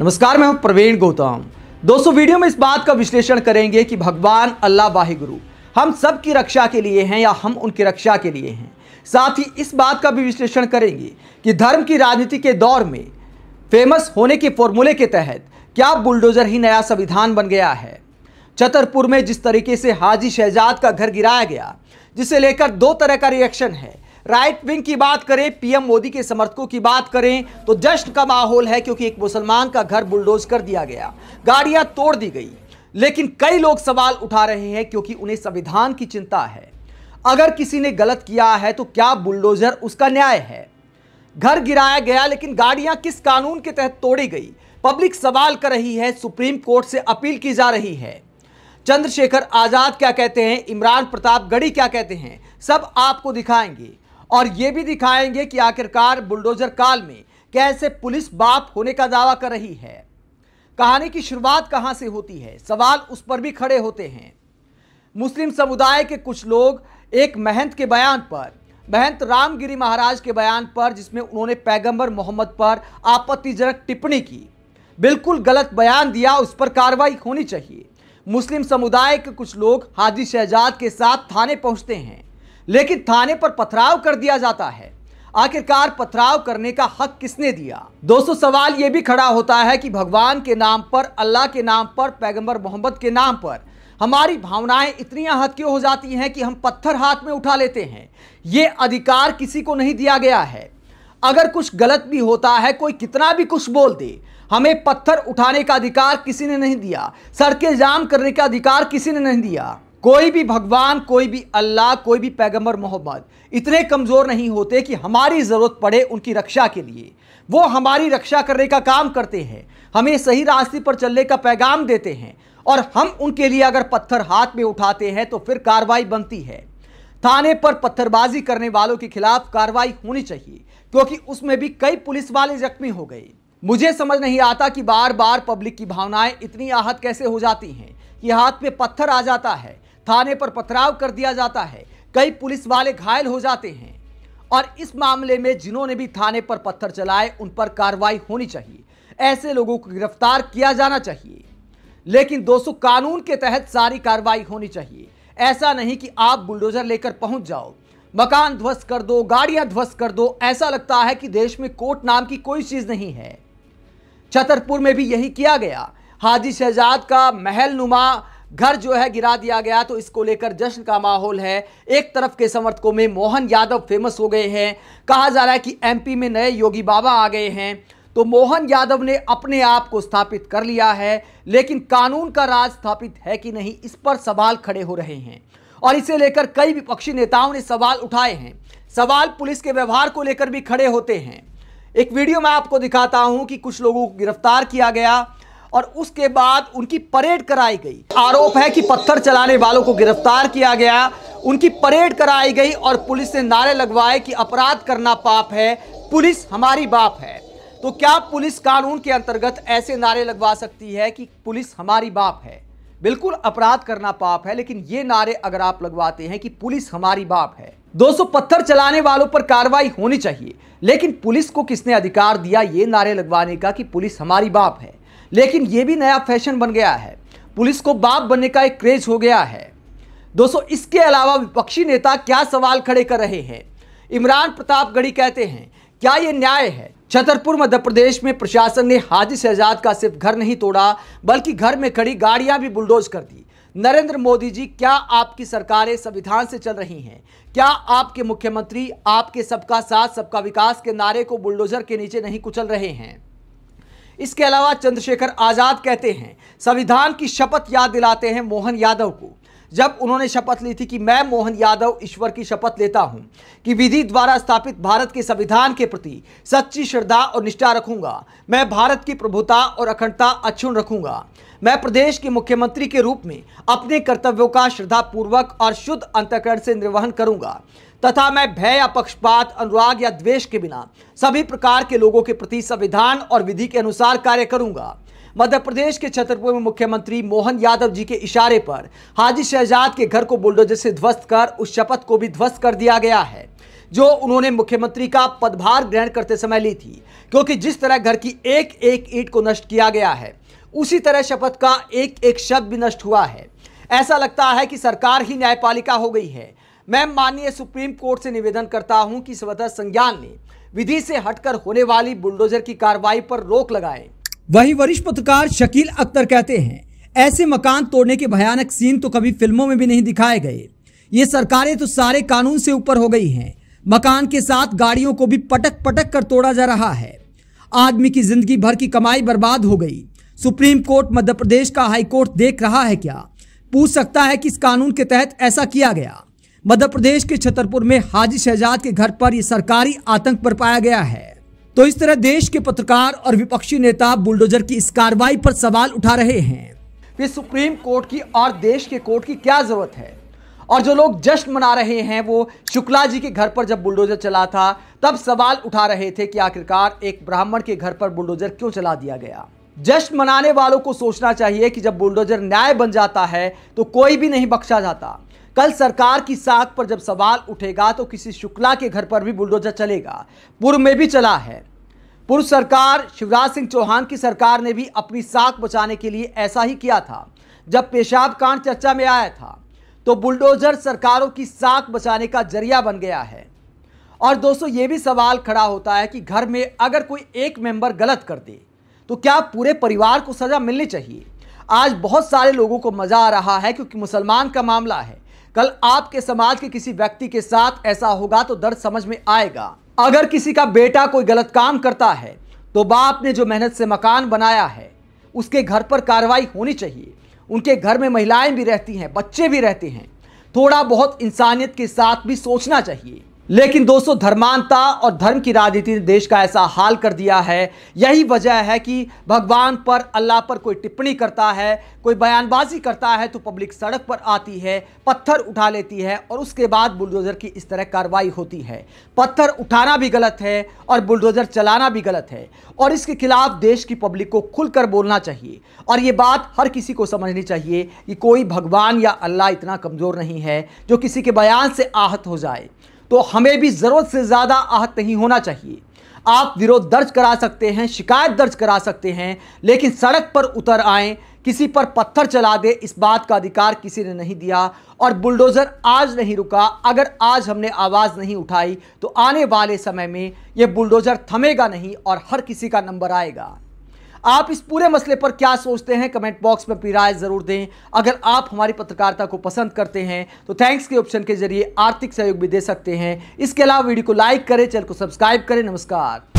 नमस्कार मैं प्रवीण गौतम दोस्तों वीडियो में इस बात का विश्लेषण करेंगे कि भगवान अल्लाह वाहिगुरु हम सब की रक्षा के लिए हैं या हम उनकी रक्षा के लिए हैं साथ ही इस बात का भी विश्लेषण करेंगे कि धर्म की राजनीति के दौर में फेमस होने के फॉर्मूले के तहत क्या बुलडोजर ही नया संविधान बन गया है छतरपुर में जिस तरीके से हाजी शहजाद का घर गिराया गया जिसे लेकर दो तरह का रिएक्शन है राइट विंग की बात करें पीएम मोदी के समर्थकों की बात करें तो जश्न का माहौल है क्योंकि एक मुसलमान का घर बुलडोज कर दिया गया गाड़ियां तोड़ दी गई लेकिन कई लोग सवाल उठा रहे हैं क्योंकि उन्हें संविधान की चिंता है अगर किसी ने गलत किया है तो क्या बुलडोजर उसका न्याय है घर गिराया गया लेकिन गाड़ियां किस कानून के तहत तोड़ी गई पब्लिक सवाल कर रही है सुप्रीम कोर्ट से अपील की जा रही है चंद्रशेखर आजाद क्या कहते हैं इमरान प्रताप गढ़ी क्या कहते हैं सब आपको दिखाएंगे और ये भी दिखाएंगे कि आखिरकार बुलडोजर काल में कैसे पुलिस बाप होने का दावा कर रही है कहानी की शुरुआत कहां से होती है सवाल उस पर भी खड़े होते हैं मुस्लिम समुदाय के कुछ लोग एक महंत के बयान पर महंत रामगिरी महाराज के बयान पर जिसमें उन्होंने पैगंबर मोहम्मद पर आपत्तिजनक टिप्पणी की बिल्कुल गलत बयान दिया उस पर कार्रवाई होनी चाहिए मुस्लिम समुदाय के कुछ लोग हाजी शहजाद के साथ थाने पहुंचते हैं लेकिन थाने पर पथराव कर दिया जाता है आखिरकार पथराव करने का हक किसने दिया दोस्तों सवाल यह भी खड़ा होता है कि भगवान के नाम पर अल्लाह के नाम पर पैगंबर मोहम्मद के नाम पर हमारी भावनाएं इतनी आहत क्यों हो जाती हैं कि हम पत्थर हाथ में उठा लेते हैं ये अधिकार किसी को नहीं दिया गया है अगर कुछ गलत भी होता है कोई कितना भी कुछ बोल दे हमें पत्थर उठाने का अधिकार किसी ने नहीं दिया सड़कें जाम करने का अधिकार किसी ने नहीं दिया कोई भी भगवान कोई भी अल्लाह कोई भी पैगंबर मोहम्मद इतने कमज़ोर नहीं होते कि हमारी ज़रूरत पड़े उनकी रक्षा के लिए वो हमारी रक्षा करने का काम करते हैं हमें सही रास्ते पर चलने का पैगाम देते हैं और हम उनके लिए अगर पत्थर हाथ में उठाते हैं तो फिर कार्रवाई बनती है थाने पर पत्थरबाजी करने वालों के खिलाफ कार्रवाई होनी चाहिए क्योंकि उसमें भी कई पुलिस वाले जख्मी हो गए मुझे समझ नहीं आता कि बार बार पब्लिक की भावनाएं इतनी आहत कैसे हो जाती हैं कि हाथ में पत्थर आ जाता है थाने पर पथराव कर दिया जाता है कई पुलिस वाले घायल हो जाते हैं और इस मामले में जिन्होंने भी थाने पर पत्थर चलाए उन पर कार्रवाई होनी चाहिए ऐसे लोगों को गिरफ्तार किया जाना चाहिए लेकिन दोस्तों कानून के तहत सारी कार्रवाई होनी चाहिए ऐसा नहीं कि आप बुलडोजर लेकर पहुंच जाओ मकान ध्वस्त कर दो गाड़ियां ध्वस्त कर दो ऐसा लगता है कि देश में कोर्ट नाम की कोई चीज नहीं है छतरपुर में भी यही किया गया हाजी शहजाद का महल नुमा घर जो है गिरा दिया गया तो इसको लेकर जश्न का माहौल है एक तरफ के समर्थकों में मोहन यादव फेमस हो गए हैं कहा जा रहा है कि एमपी में नए योगी बाबा आ गए हैं तो मोहन यादव ने अपने आप को स्थापित कर लिया है लेकिन कानून का राज स्थापित है कि नहीं इस पर सवाल खड़े हो रहे हैं और इसे लेकर कई विपक्षी नेताओं ने सवाल उठाए हैं सवाल पुलिस के व्यवहार को लेकर भी खड़े होते हैं एक वीडियो मैं आपको दिखाता हूं कि कुछ लोगों को गिरफ्तार किया गया और उसके बाद उनकी परेड कराई गई आरोप है कि पत्थर चलाने वालों को गिरफ्तार किया गया उनकी परेड कराई गई और पुलिस ने नारे लगवाए कि अपराध करना पाप है पुलिस हमारी बाप है तो क्या पुलिस कानून के अंतर्गत ऐसे नारे लगवा सकती है कि पुलिस हमारी बाप है बिल्कुल अपराध करना पाप है लेकिन ये नारे अगर आप लगवाते हैं कि पुलिस हमारी बाप है दोस्तों पत्थर चलाने वालों पर कार्रवाई होनी चाहिए लेकिन पुलिस को किसने अधिकार दिया ये नारे लगवाने का कि पुलिस हमारी बाप है लेकिन ये भी नया फैशन बन गया है पुलिस को बाप बनने का एक क्रेज हो गया है दोस्तों इसके अलावा विपक्षी नेता क्या सवाल खड़े कर रहे हैं इमरान प्रतापगढ़ी कहते हैं क्या ये न्याय है छतरपुर मध्य प्रदेश में प्रशासन ने हाजी शहजाद का सिर्फ घर नहीं तोड़ा बल्कि घर में खड़ी गाड़ियां भी बुलडोज कर दी नरेंद्र मोदी जी क्या आपकी सरकारें संविधान से चल रही हैं क्या आपके मुख्यमंत्री आपके सबका साथ सबका विकास के नारे को बुलडोजर के नीचे नहीं कुचल रहे हैं इसके अलावा चंद्रशेखर आज़ाद कहते हैं संविधान की शपथ याद दिलाते हैं मोहन यादव को जब उन्होंने शपथ ली थी कि मैं मोहन यादव ईश्वर की शपथ लेता हूं कि विधि द्वारा स्थापित भारत के संविधान के प्रति सच्ची श्रद्धा और निष्ठा रखूंगा मैं भारत की प्रभुता और अखंडता अक्षुण रखूंगा मैं प्रदेश के मुख्यमंत्री के रूप में अपने कर्तव्यों का श्रद्धापूर्वक और शुद्ध अंतकरण से निर्वहन करूंगा तथा मैं भय या पक्षपात अनुराग या द्वेष के बिना सभी प्रकार के लोगों के प्रति संविधान और विधि के अनुसार कार्य करूंगा मध्य प्रदेश के छतरपुर में मुख्यमंत्री मोहन यादव जी के इशारे पर हाजी शहजाद के घर को बुलडोजर से ध्वस्त कर उस शपथ को भी ध्वस्त कर दिया गया है जो उन्होंने मुख्यमंत्री का पदभार ग्रहण करते समय ली थी क्योंकि जिस तरह घर की एक एक ईट को नष्ट किया गया है उसी तरह शपथ का एक एक शब्द भी नष्ट हुआ है ऐसा लगता है कि सरकार ही न्यायपालिका हो गई है मैं माननीय सुप्रीम कोर्ट से निवेदन करता हूं कि स्वतः संज्ञान ने विधि से हटकर होने वाली बुलडोजर की कार्रवाई पर रोक लगाएं वही वरिष्ठ पत्रकार शकील अख्तर कहते हैं ऐसे मकान तोड़ने के भयानक सीन तो कभी फिल्मों में भी नहीं दिखाए गए ये सरकारें तो सारे कानून से ऊपर हो गई हैं मकान के साथ गाड़ियों को भी पटक पटक कर तोड़ा जा रहा है आदमी की जिंदगी भर की कमाई बर्बाद हो गई सुप्रीम कोर्ट मध्य प्रदेश का हाई कोर्ट देख रहा है क्या पूछ सकता है कि इस कानून के तहत ऐसा किया गया मध्य प्रदेश के छतरपुर में हाजी शहजाद के घर पर यह सरकारी आतंक पर पाया गया है तो इस तरह देश के पत्रकार और विपक्षी नेता बुलडोजर की इस कार्रवाई पर सवाल उठा रहे हैं कि सुप्रीम कोर्ट की और देश के कोर्ट की क्या जरूरत है और जो लोग जश्न मना रहे हैं वो शुक्ला जी के घर पर जब बुलडोजर चला था तब सवाल उठा रहे थे कि आखिरकार एक ब्राह्मण के घर पर बुलडोजर क्यों चला दिया गया जश्न मनाने वालों को सोचना चाहिए कि जब बुलडोजर न्याय बन जाता है तो कोई भी नहीं बख्शा जाता कल सरकार की साख पर जब सवाल उठेगा तो किसी शुक्ला के घर पर भी बुलडोजर चलेगा पूर्व में भी चला है पूर्व सरकार शिवराज सिंह चौहान की सरकार ने भी अपनी साख बचाने के लिए ऐसा ही किया था जब पेशाब कांड चर्चा में आया था तो बुलडोजर सरकारों की साख बचाने का जरिया बन गया है और दोस्तों ये भी सवाल खड़ा होता है कि घर में अगर कोई एक मेंबर गलत कर दे तो क्या पूरे परिवार को सज़ा मिलनी चाहिए आज बहुत सारे लोगों को मज़ा आ रहा है क्योंकि मुसलमान का मामला है कल आपके समाज के किसी व्यक्ति के साथ ऐसा होगा तो दर्द समझ में आएगा अगर किसी का बेटा कोई गलत काम करता है तो बाप ने जो मेहनत से मकान बनाया है उसके घर पर कार्रवाई होनी चाहिए उनके घर में महिलाएं भी रहती हैं बच्चे भी रहते हैं थोड़ा बहुत इंसानियत के साथ भी सोचना चाहिए लेकिन दोस्तों धर्मांता और धर्म की राजनीति ने देश का ऐसा हाल कर दिया है यही वजह है कि भगवान पर अल्लाह पर कोई टिप्पणी करता है कोई बयानबाजी करता है तो पब्लिक सड़क पर आती है पत्थर उठा लेती है और उसके बाद बुलडोज़र की इस तरह कार्रवाई होती है पत्थर उठाना भी गलत है और बुलडोज़र चलाना भी गलत है और इसके खिलाफ देश की पब्लिक को खुलकर बोलना चाहिए और ये बात हर किसी को समझनी चाहिए कि कोई भगवान या अल्लाह इतना कमज़ोर नहीं है जो किसी के बयान से आहत हो जाए तो हमें भी ज़रूरत से ज़्यादा आहत नहीं होना चाहिए आप विरोध दर्ज करा सकते हैं शिकायत दर्ज करा सकते हैं लेकिन सड़क पर उतर आए किसी पर पत्थर चला दे इस बात का अधिकार किसी ने नहीं दिया और बुलडोज़र आज नहीं रुका अगर आज हमने आवाज़ नहीं उठाई तो आने वाले समय में यह बुलडोज़र थमेगा नहीं और हर किसी का नंबर आएगा आप इस पूरे मसले पर क्या सोचते हैं कमेंट बॉक्स में अपनी राय जरूर दें अगर आप हमारी पत्रकारिता को पसंद करते हैं तो थैंक्स के ऑप्शन के जरिए आर्थिक सहयोग भी दे सकते हैं इसके अलावा वीडियो को लाइक करें चैनल को सब्सक्राइब करें नमस्कार